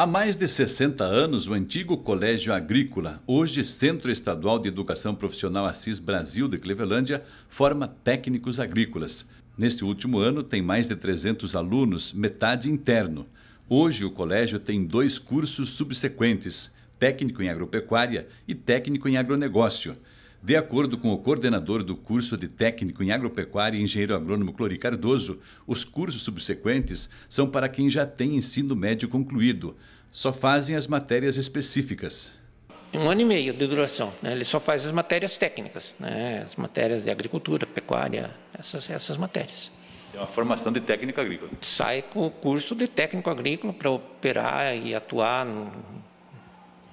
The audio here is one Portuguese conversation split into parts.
Há mais de 60 anos, o antigo Colégio Agrícola, hoje Centro Estadual de Educação Profissional Assis Brasil de Clevelândia, forma técnicos agrícolas. Neste último ano, tem mais de 300 alunos, metade interno. Hoje, o colégio tem dois cursos subsequentes, técnico em agropecuária e técnico em agronegócio. De acordo com o coordenador do curso de técnico em agropecuária e engenheiro agrônomo Clori Cardoso, os cursos subsequentes são para quem já tem ensino médio concluído. Só fazem as matérias específicas. Um ano e meio de duração. Né? Ele só faz as matérias técnicas, né? as matérias de agricultura, pecuária, essas, essas matérias. É uma formação de técnico agrícola. Sai com o curso de técnico agrícola para operar e atuar em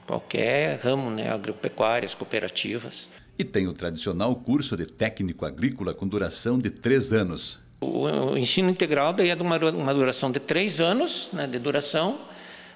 qualquer ramo, né? agropecuárias, cooperativas. E tem o tradicional curso de técnico agrícola com duração de três anos. O ensino integral daí é de uma duração de três anos, né, de duração.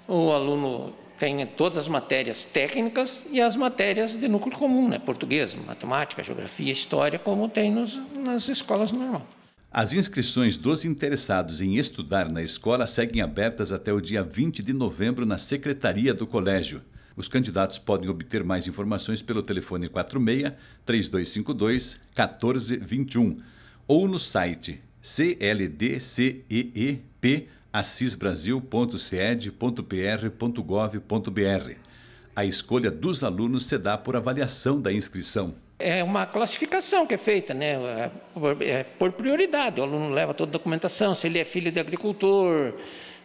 O aluno tem todas as matérias técnicas e as matérias de núcleo comum, né? português, matemática, geografia, história, como tem nos, nas escolas normais. As inscrições dos interessados em estudar na escola seguem abertas até o dia 20 de novembro na secretaria do colégio. Os candidatos podem obter mais informações pelo telefone 46 3252 1421 ou no site cldceep.assisbrasil.ced.pr.gov.br. A escolha dos alunos se dá por avaliação da inscrição. É uma classificação que é feita, né? Por, é, é, por prioridade. O aluno leva toda a documentação, se ele é filho de agricultor,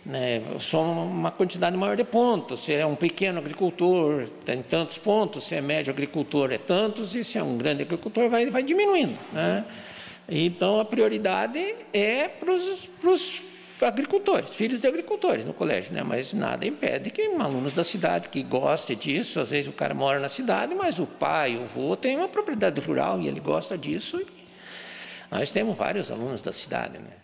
né, soma uma quantidade maior de pontos. Se é um pequeno agricultor, tem tantos pontos, se é médio agricultor, é tantos, e se é um grande agricultor, vai, vai diminuindo. Né? Então, a prioridade é para os agricultores, filhos de agricultores no colégio, né? mas nada impede que alunos da cidade que gostem disso, às vezes o cara mora na cidade, mas o pai, o avô tem uma propriedade rural e ele gosta disso. nós temos vários alunos da cidade, né?